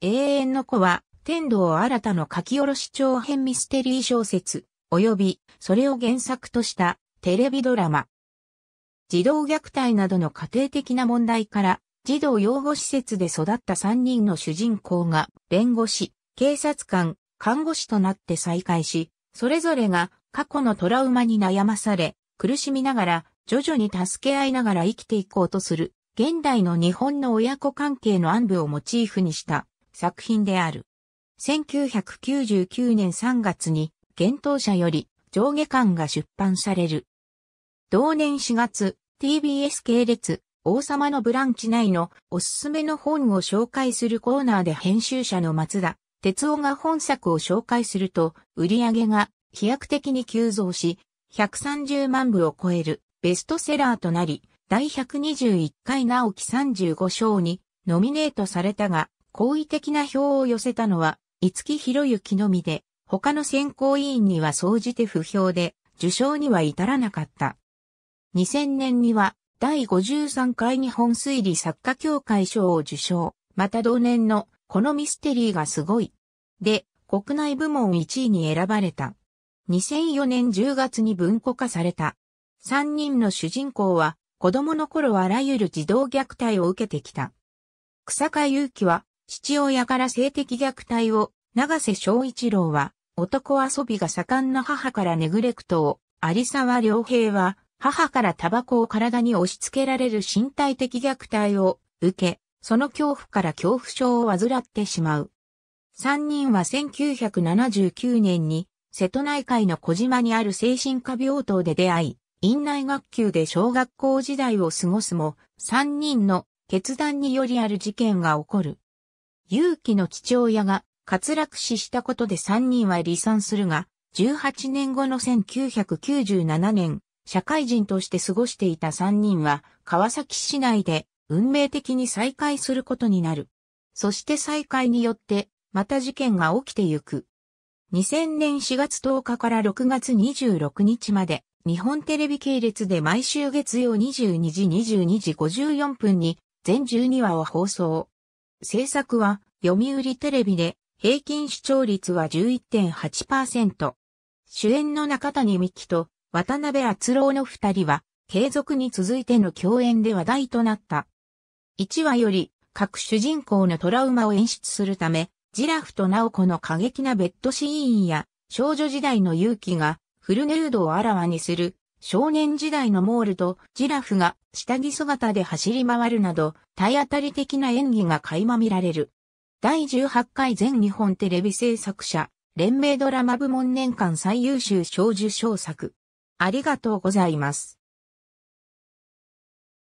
永遠の子は、天道新たの書き下ろし長編ミステリー小説、及び、それを原作としたテレビドラマ。児童虐待などの家庭的な問題から、児童養護施設で育った3人の主人公が、弁護士、警察官、看護師となって再会し、それぞれが過去のトラウマに悩まされ、苦しみながら、徐々に助け合いながら生きていこうとする、現代の日本の親子関係の暗部をモチーフにした作品である。1999年3月に、幻冬者より上下巻が出版される。同年4月、TBS 系列、王様のブランチ内のおすすめの本を紹介するコーナーで編集者の松田、哲夫が本作を紹介すると、売り上げが飛躍的に急増し、130万部を超えるベストセラーとなり、第121回直木35賞にノミネートされたが、好意的な票を寄せたのは、五木博之のみで、他の選考委員には総じて不評で、受賞には至らなかった。2000年には、第53回日本推理作家協会賞を受賞。また同年の、このミステリーがすごい。で、国内部門1位に選ばれた。2004年10月に文庫化された。3人の主人公は、子供の頃あらゆる児童虐待を受けてきた。草加祐希は、父親から性的虐待を、長瀬昭一郎は、男遊びが盛んな母からネグレクトを、有沢良平は、母からタバコを体に押し付けられる身体的虐待を受け、その恐怖から恐怖症を患ってしまう。三人は1979年に、瀬戸内海の小島にある精神科病棟で出会い、院内学級で小学校時代を過ごすも、三人の決断によりある事件が起こる。勇気の父親が滑落死したことで3人は離散するが、18年後の1997年、社会人として過ごしていた3人は、川崎市内で運命的に再会することになる。そして再会によって、また事件が起きてゆく。2000年4月10日から6月26日まで、日本テレビ系列で毎週月曜22時22時54分に、全12話を放送。制作は読売テレビで平均視聴率は11.8%。主演の中谷美紀と渡辺篤郎の二人は継続に続いての共演で話題となった。1話より各主人公のトラウマを演出するため、ジラフとナオコの過激なベッドシーンや少女時代の勇気がフルヌードをあらわにする少年時代のモールとジラフが下着姿で走り回るなど、体当たり的な演技が垣間見られる。第18回全日本テレビ制作者、連盟ドラマ部門年間最優秀賞受賞作。ありがとうございます。